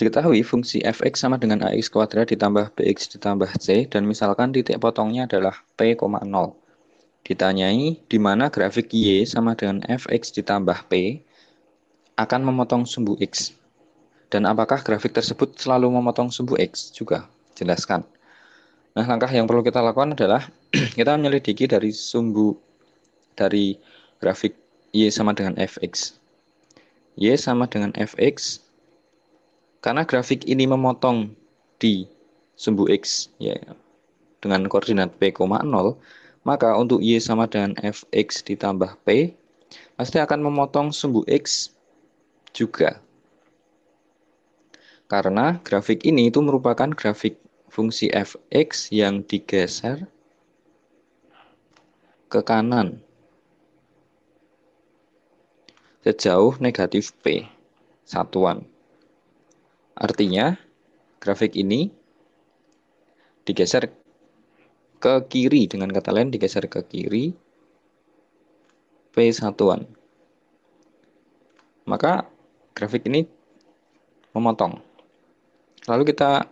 Diketahui fungsi fx sama dengan ax kuadrat ditambah bx ditambah c dan misalkan titik potongnya adalah p, 0. Ditanyai di mana grafik y sama dengan fx ditambah p akan memotong sumbu x. Dan apakah grafik tersebut selalu memotong sumbu x juga? Jelaskan. Nah, langkah yang perlu kita lakukan adalah kita menyelidiki dari sumbu dari grafik y sama dengan fx. y sama dengan fx karena grafik ini memotong di sumbu X ya, dengan koordinat P, 0, maka untuk Y sama dengan Fx ditambah P, pasti akan memotong sumbu X juga. Karena grafik ini itu merupakan grafik fungsi fx yang digeser ke kanan sejauh negatif P satuan. Artinya, grafik ini digeser ke kiri dengan kata lain digeser ke kiri P satuan. Maka grafik ini memotong. Lalu kita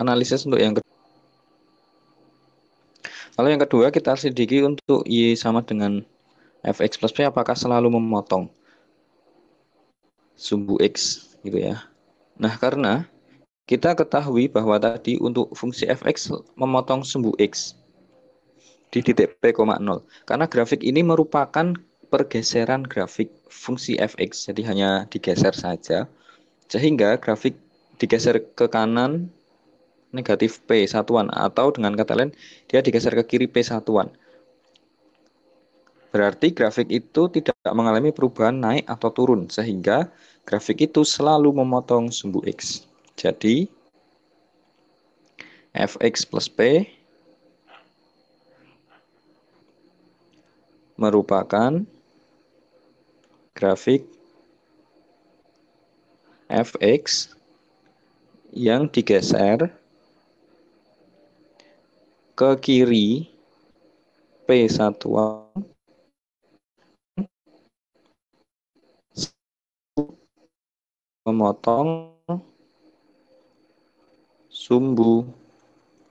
analisis untuk yang kedua. Lalu yang kedua kita selidiki untuk Y sama dengan fx plus p apakah selalu memotong sumbu x gitu ya Nah, karena kita ketahui bahwa tadi untuk fungsi fx memotong sumbu x di titik p, 0. Karena grafik ini merupakan pergeseran grafik fungsi fx, jadi hanya digeser saja. Sehingga grafik digeser ke kanan negatif p satuan atau dengan kata lain dia digeser ke kiri p satuan. Berarti grafik itu tidak mengalami perubahan naik atau turun sehingga grafik itu selalu memotong sumbu X. Jadi, fx plus p merupakan grafik fx yang digeser ke kiri p satuan memotong sumbu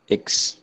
X.